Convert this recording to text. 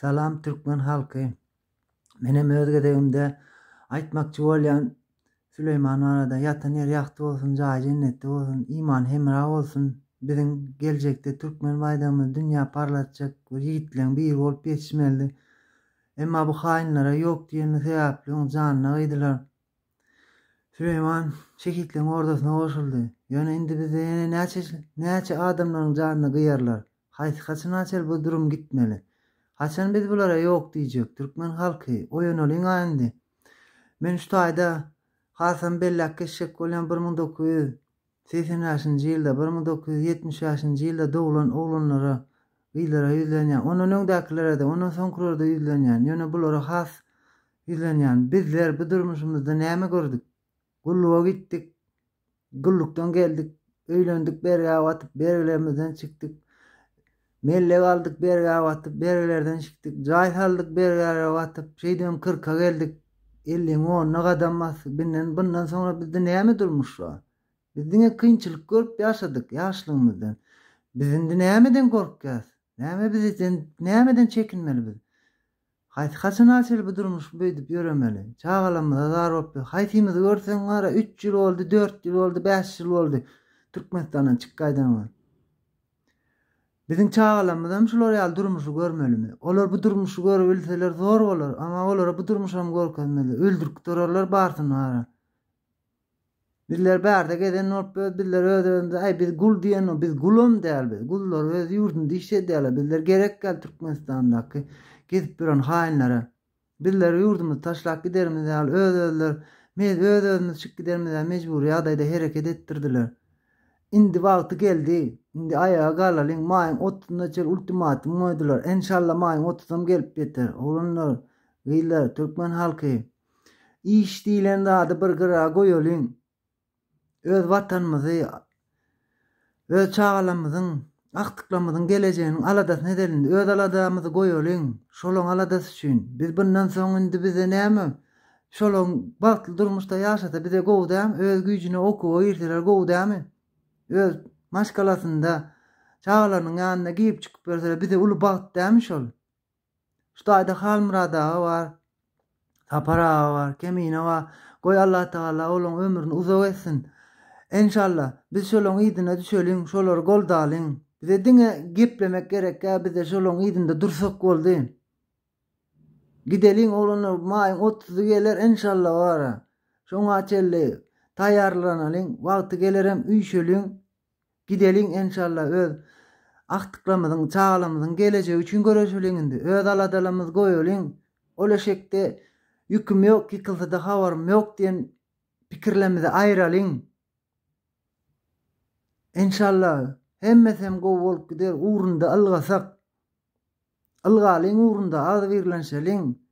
Salam Türkmen halkı. Mene mözge deyimde aytmak çuvalyan Süleyman arada yatan yer yaxtı olsun, cahı cennette olsun, iman hemra olsun. Bizim gelecekte Türkmen vaydamı dünya parlatacak bir bir olup yetişmeldi. Emma bu hainlara yok diyeni seyapli, onun canına gıydılar. Süleyman çekitlen ordusuna hoşuldu. Yöne indi bize yine neçe, neçe adamların canını gıyarlar. Haysi kaçın bu durum gitmeli. Haçan biz bulara yok diyecek Türkmen halkı oyun olin ayindi. Men şu ayda Hasan Bellak keşşek golyan 1980 yaşın cilda 1970 yaşın cilda doğulan oğlunlara ilara yüzlenyan onun öndakilere de onun son kurorda yüzlenyan yöne bulara has yüzlenyan bizler bu durmuşumuzda neyemi gördük gulluğa gittik gulluktan geldik öylendik berga vatip bergilerimizden çıktik Melle galdyk berge awatyp, berelerden çykdyk, jay haldyk berge awatyp, şeýden 40a geldik. 50 10 na mas binden bundan sonra bizde näme durmuş şu? Biz dine kıyınçılık görüp yaşadık yaşlığımızdan. Biz indi nämeden korkýas? Näme biz indi nämeden çekinmeli biz? Haýt hasan asyl bu durmuş böýdip ýörämeli. Çağalam nazar bolup, haýtymyz görsen gara 3 ýyl boldy, 4 ýyl boldy, 5 ýyl boldy. Türkmenistan'dan çykgaýdan bolup. Bizim çağalamadan şu loryal durmuşu görmelimi. Olar bu durmuşu görüp zor olar. Ama olara bu durmuşu hem görkemeli. Öldürk dururlar bağırsın ha. Diller berde geden olup böyle diller Ay biz gul diyen o biz gulum değerli biz. Gullar öz yurdun dişe değerli. Bizler gerek gel Türkmenistan'daki. Gidip bir hainlere. Diller yurdumuz taşlak giderimiz. Öde öde öde öz öde öde gidermiz, öde öde indi wagty geldi. Indi ayağa galalyň maýyň 30-na çel ultimatum goýdylar. Inşallah maýyň 30-dan gelip ýeter. Olanlar gyýlar türkmen halky. Iş diýilen dady bir gyra goýolyň. Öz watanmyzy öz çağalamyzyň aktyklamyzyň geleceginiň aladas nedelin öz aladamyzy goýolyň. şolun aladas üçin biz bundan soň indi bize näme? Şolon batly durmuşda ýaşata bize gowdam, öz gücünü oku, o ýerler gowdamy? öz maşkalasında çağlarının yanına giyip çıkıp görseler bize ulu bağıt demiş ol. Şutayda halmrada var, tapara var, kemiğine var. Koy Allah taala oğlun ömrünü uzak etsin. İnşallah biz şolun iyidine düşölün, şolur gol dağılın. Bize dine giplemek gerek ya bize şolun iyidinde dursak gol deyin. Gidelin oğlunu mayın otuzu yerler inşallah var. Şunu açerleyin. tayarlanalyň, wagty gelerem üýşelin, gidelin inşallah öz aktyklamadyň, çağlamyň gelejegi üçin göreşelin indi. Öz aladalamyz goýulyň. Ola şekde ýüküm ýok ki, kyzda hawar ýok diýen pikirlemizi aýralyň. Inşallah hemmesem gowy bolup gider, urunda alga Algalyň urunda az birlenseliň.